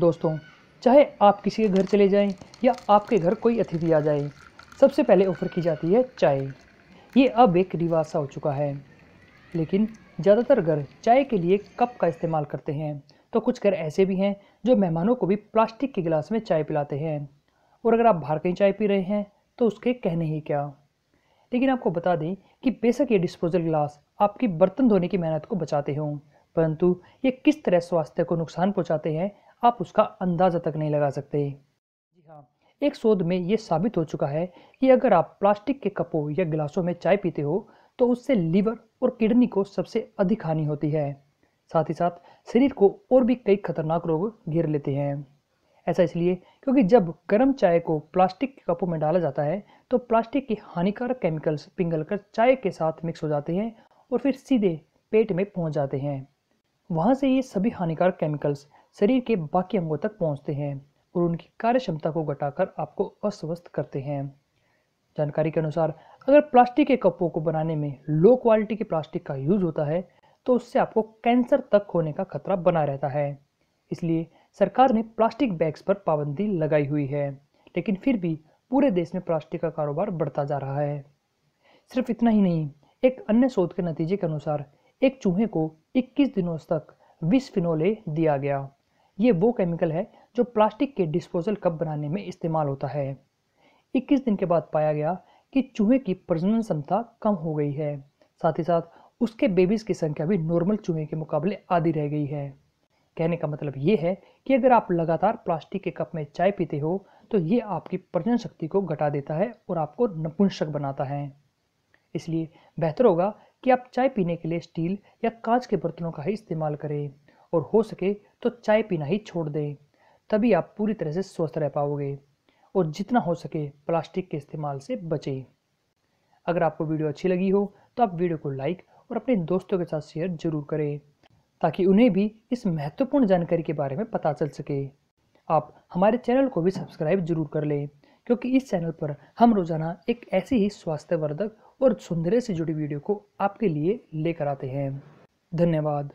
दोस्तों चाहे आप किसी के घर चले जाएं या आपके घर कोई अतिथि आ जाए सबसे पहले ऑफ़र की जाती है चाय ये अब एक रिवाज सा हो चुका है लेकिन ज़्यादातर घर चाय के लिए कप का इस्तेमाल करते हैं तो कुछ घर ऐसे भी हैं जो मेहमानों को भी प्लास्टिक के गिलास में चाय पिलाते हैं और अगर आप बाहर कहीं चाय पी रहे हैं तो उसके कहने ही क्या लेकिन आपको बता दें कि बेशक ये डिस्पोजल गिलास आपकी बर्तन धोने की मेहनत को बचाते हों परंतु ये किस तरह स्वास्थ्य को नुकसान पहुंचाते हैं आप उसका अंदाज़ा तक नहीं लगा सकते जी हाँ एक शोध में ये साबित हो चुका है कि अगर आप प्लास्टिक के कपों या गिलासों में चाय पीते हो तो उससे लीवर और किडनी को सबसे अधिक हानि होती है साथ ही साथ शरीर को और भी कई खतरनाक रोग घेर लेते हैं ऐसा इसलिए क्योंकि जब गर्म चाय को प्लास्टिक के कपों में डाला जाता है तो प्लास्टिक के हानिकारक केमिकल्स पिघल कर चाय के साथ मिक्स हो जाते हैं और फिर सीधे पेट में पहुंच जाते हैं वहां से ये सभी हानिकारक केमिकल्स शरीर के बाकी अंगों तक पहुंचते हैं और उनकी कार्य क्षमता को घटाकर आपको अस्वस्थ करते हैं जानकारी के अनुसार अगर प्लास्टिक के कपों को बनाने में लो क्वालिटी के प्लास्टिक का यूज होता है तो उससे आपको कैंसर तक होने का खतरा बना रहता है इसलिए सरकार ने प्लास्टिक बैग्स पर पाबंदी लगाई हुई है लेकिन फिर भी पूरे देश में प्लास्टिक का कारोबार बढ़ता जा रहा है सिर्फ इतना ही नहीं एक अन्य शोध के नतीजे के अनुसार एक चूहे को 21 दिनों तक विष फिनोले दिया गया ये वो केमिकल है जो प्लास्टिक के डिस्पोजल कप बनाने में इस्तेमाल होता है 21 दिन के बाद पाया गया कि चूहे की प्रजनन क्षमता कम हो गई है साथ ही साथ उसके बेबीज़ की संख्या भी नॉर्मल चूहे के मुकाबले आधी रह गई है कहने का मतलब ये है कि अगर आप लगातार प्लास्टिक के कप में चाय पीते हो तो ये आपकी प्रजनन शक्ति को घटा देता है और आपको नपुंसक बनाता है इसलिए बेहतर होगा कि आप चाय पीने के लिए स्टील या कांच के बर्तनों का ही इस्तेमाल करें और हो सके तो चाय पीना ही छोड़ दें तभी आप पूरी तरह से स्वस्थ रह पाओगे और जितना हो सके प्लास्टिक के इस्तेमाल से बचें अगर आपको वीडियो अच्छी लगी हो तो आप वीडियो को लाइक और अपने दोस्तों के साथ शेयर जरूर करें ताकि उन्हें भी इस महत्वपूर्ण जानकारी के बारे में पता चल सके आप हमारे चैनल को भी सब्सक्राइब जरूर कर लें क्योंकि इस चैनल पर हम रोज़ाना एक ऐसी ही स्वास्थ्यवर्धक और सौंदर्य से जुड़ी वीडियो को आपके लिए लेकर आते हैं धन्यवाद